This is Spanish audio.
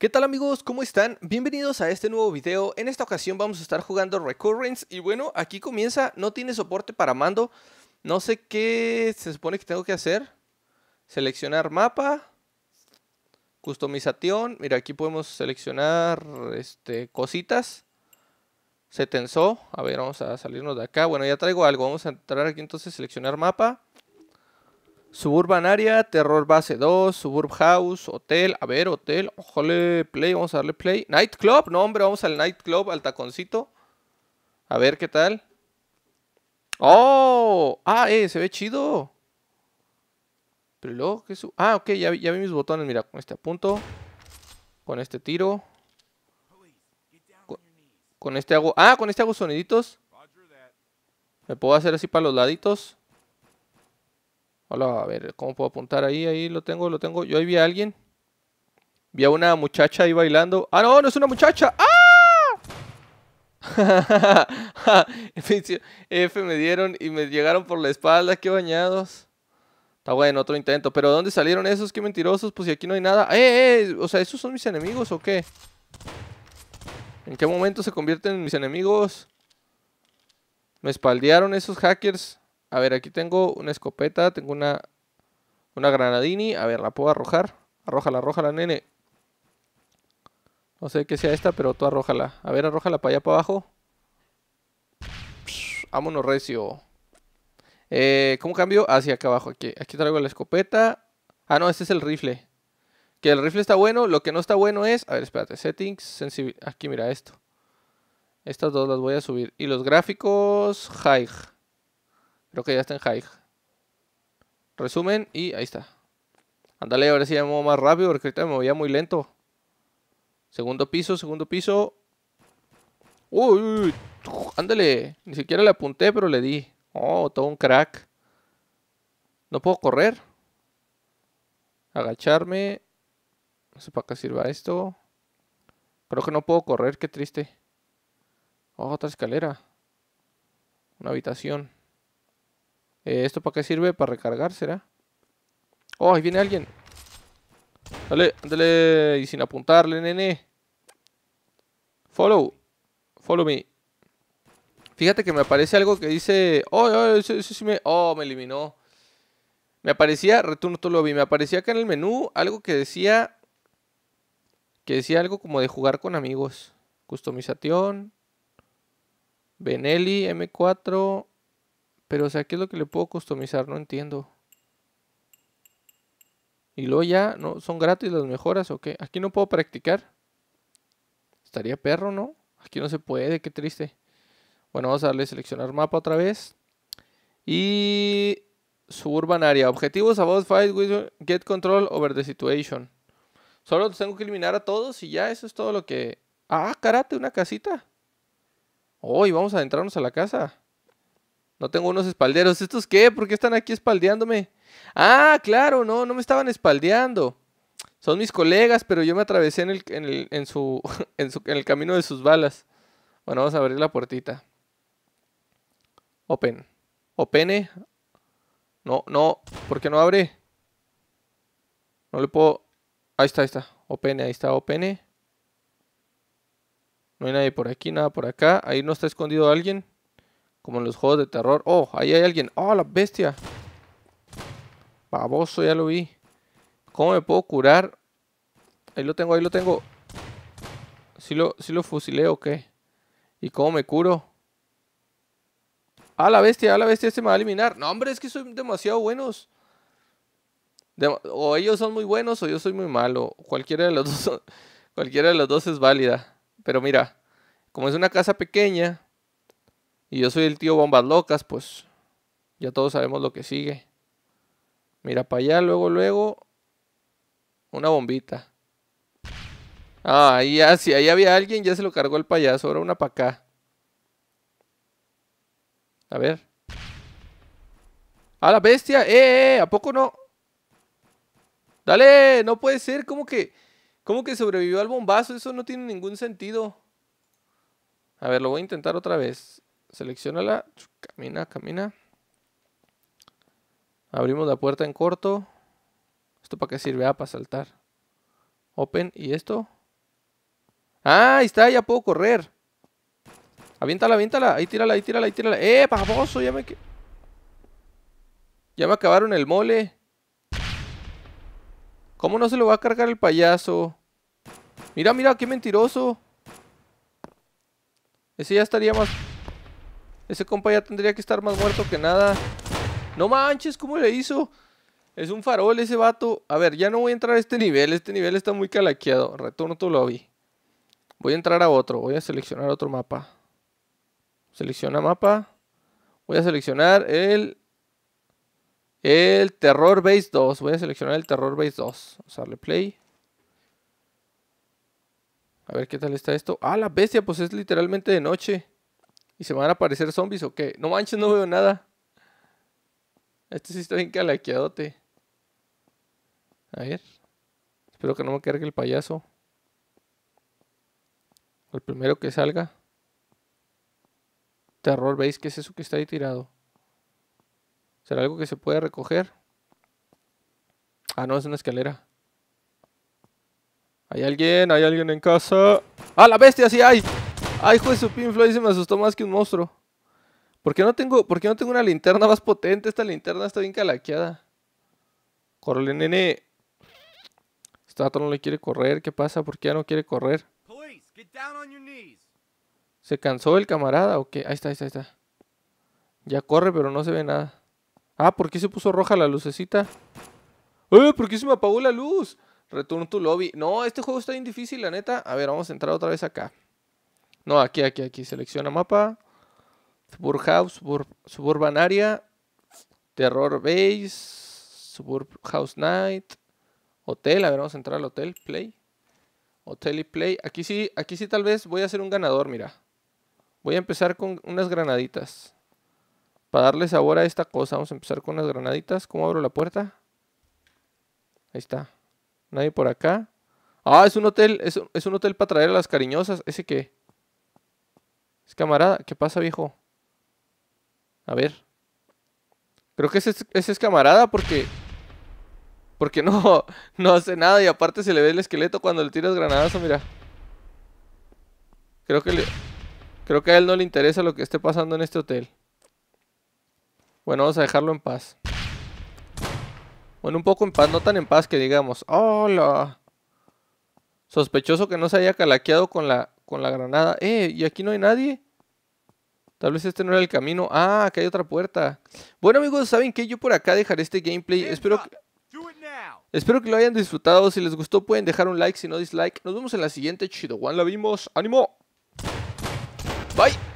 ¿Qué tal amigos? ¿Cómo están? Bienvenidos a este nuevo video. En esta ocasión vamos a estar jugando Recurrence y bueno, aquí comienza, no tiene soporte para mando. No sé qué se supone que tengo que hacer. Seleccionar mapa. Customización. Mira, aquí podemos seleccionar este, cositas. Se tensó. A ver, vamos a salirnos de acá. Bueno, ya traigo algo. Vamos a entrar aquí entonces, seleccionar mapa. Suburban Area, Terror Base 2, Suburb House, Hotel, a ver, Hotel, ojole, Play, vamos a darle Play. Nightclub, no hombre, vamos al Nightclub, al taconcito. A ver qué tal. ¡Oh! ¡Ah, eh! Se ve chido. Pero luego, Ah, ok, ya vi, mis botones, mira, con este apunto. Con este tiro. Con, este hago... Ah, con este hago soniditos. Me puedo hacer así para los laditos. Hola, a ver, ¿cómo puedo apuntar ahí? Ahí lo tengo, lo tengo. Yo ahí vi a alguien. Vi a una muchacha ahí bailando. ¡Ah, no! ¡No es una muchacha! ¡Ah! F me dieron y me llegaron por la espalda. ¡Qué bañados! Está bueno, otro intento. ¿Pero dónde salieron esos? ¡Qué mentirosos! Pues si aquí no hay nada. ¡Eh, ¡Eh, eh! O sea, ¿esos son mis enemigos o qué? ¿En qué momento se convierten en mis enemigos? Me espaldearon esos hackers. A ver, aquí tengo una escopeta, tengo una, una granadini. A ver, la puedo arrojar. Arrójala, la nene. No sé qué sea esta, pero tú arrójala. A ver, arrójala para allá, para abajo. vámonos, recio. Eh, ¿Cómo cambio? Hacia ah, acá abajo. Aquí, aquí traigo la escopeta. Ah, no, este es el rifle. Que el rifle está bueno. Lo que no está bueno es... A ver, espérate. Settings, sensibilidad. Aquí, mira esto. Estas dos las voy a subir. Y los gráficos, high. Creo que ya está en high. Resumen y ahí está. Andale, ahora sí ya me muevo más rápido porque ahorita me movía muy lento. Segundo piso, segundo piso. Uy, ándale. Ni siquiera le apunté, pero le di. Oh, todo un crack. No puedo correr. Agacharme. No sé para qué sirva esto. Creo que no puedo correr, qué triste. Oh, otra escalera. Una habitación. Eh, ¿Esto para qué sirve? ¿Para recargar será? ¡Oh, ahí viene alguien! Dale, dale. Y sin apuntarle, nene. Follow. Follow me. Fíjate que me aparece algo que dice... Oh, oh me... Oh, me eliminó. Me aparecía... Return to lobby. Me aparecía acá en el menú algo que decía... Que decía algo como de jugar con amigos. Customización. Benelli M4. Pero, o sea, ¿qué es lo que le puedo customizar? No entiendo. Y luego ya, ¿no? ¿Son gratis las mejoras o qué? Aquí no puedo practicar. Estaría perro, ¿no? Aquí no se puede, qué triste. Bueno, vamos a darle seleccionar mapa otra vez. Y suburban area. Objetivos about fight get control over the situation. Solo tengo que eliminar a todos y ya eso es todo lo que... Ah, karate, una casita. Hoy oh, vamos a adentrarnos a la casa. No tengo unos espalderos. ¿Estos qué? ¿Por qué están aquí espaldeándome? Ah, claro, no, no me estaban espaldeando. Son mis colegas, pero yo me atravesé en el, en el, su, en el camino de sus balas. Bueno, vamos a abrir la puertita. Open. Opene. No, no. ¿Por qué no abre? No le puedo... Ahí está, ahí está. Open, ahí está, open. No hay nadie por aquí, nada por acá. Ahí no está escondido alguien. Como en los juegos de terror. Oh, ahí hay alguien. Oh, la bestia. Baboso, ya lo vi. ¿Cómo me puedo curar? Ahí lo tengo, ahí lo tengo. ¿Sí lo, sí lo fusilé o qué? ¿Y cómo me curo? Ah, la bestia, ah la bestia, se este me va a eliminar. No, hombre, es que son demasiado buenos. o ellos son muy buenos o yo soy muy malo. Cualquiera de los dos, cualquiera de los dos es válida. Pero mira, como es una casa pequeña, y yo soy el tío Bombas Locas, pues ya todos sabemos lo que sigue. Mira, para allá, luego, luego, una bombita. Ah, ahí ya, ah, si ahí había alguien, ya se lo cargó el payaso. Ahora una para acá. A ver. Ah la bestia! Eh, ¡Eh, eh! ¿A poco no? ¡Dale! No puede ser. ¿Cómo que, ¿Cómo que sobrevivió al bombazo? Eso no tiene ningún sentido. A ver, lo voy a intentar otra vez la Camina, camina. Abrimos la puerta en corto. ¿Esto para qué sirve? Ah, para saltar. Open. ¿Y esto? Ah, ahí está, ya puedo correr. Aviéntala, aviéntala. Ahí tírala, ahí tírala, ahí tírala. ¡Eh, baboso! Ya me... Ya me acabaron el mole. ¿Cómo no se lo va a cargar el payaso? Mira, mira, qué mentiroso. Ese ya estaría más... Ese compa ya tendría que estar más muerto que nada. No manches, ¿cómo le hizo? Es un farol ese vato. A ver, ya no voy a entrar a este nivel. Este nivel está muy calaqueado. Retorno tu lobby. Voy a entrar a otro. Voy a seleccionar otro mapa. Selecciona mapa. Voy a seleccionar el... El Terror Base 2. Voy a seleccionar el Terror Base 2. Vamos a darle play. A ver qué tal está esto. Ah, la bestia, pues es literalmente de noche. ¿Y se van a aparecer zombies o qué? No manches, no veo nada. Este sí está bien calaqueadote. A ver. Espero que no me cargue el payaso. El primero que salga. Terror, ¿veis qué es eso que está ahí tirado? ¿Será algo que se puede recoger? Ah, no, es una escalera. ¿Hay alguien? ¿Hay alguien en casa? ¡Ah, la bestia! ¡Sí hay! Ay, juez, su pinfloy se me asustó más que un monstruo. ¿Por qué no tengo, no tengo una linterna más potente? Esta linterna está bien calaqueada. Corre, nene. Este no le quiere correr. ¿Qué pasa? ¿Por qué ya no quiere correr? ¿Se cansó el camarada o qué? Ahí está, ahí está, ahí está. Ya corre, pero no se ve nada. Ah, ¿por qué se puso roja la lucecita? ¡Eh! ¿Por qué se me apagó la luz? Return to lobby. No, este juego está bien difícil, la neta. A ver, vamos a entrar otra vez acá. No, aquí, aquí, aquí. Selecciona mapa. Suburb House, Suburban Area. Terror Base. Suburb House Night. Hotel. A ver, vamos a entrar al hotel. Play. Hotel y Play. Aquí sí, aquí sí tal vez voy a ser un ganador, mira. Voy a empezar con unas granaditas. Para darle sabor a esta cosa, vamos a empezar con unas granaditas. ¿Cómo abro la puerta? Ahí está. Nadie por acá. Ah, es un hotel. Es, un hotel para traer a las cariñosas. ¿Ese qué? Es camarada, ¿qué pasa, viejo? A ver. Creo que ese, es camarada porque... Porque no, no hace nada y aparte se le ve el esqueleto cuando le tiras granadas, mira. Creo que Creo que a él no le interesa lo que esté pasando en este hotel. Bueno, vamos a dejarlo en paz. Bueno, un poco en paz, no tan en paz que digamos. ¡Hola! Sospechoso que no se haya calaqueado con la, con la granada. Eh, ¿y aquí no hay nadie? Tal vez este no era el camino. Ah, acá hay otra puerta. Bueno amigos, ¿saben que Yo por acá dejaré este gameplay. Espero que... Espero que lo hayan disfrutado. Si les gustó pueden dejar un like, si no dislike. Nos vemos en la siguiente. Chido One, la vimos. ¡Ánimo! Bye.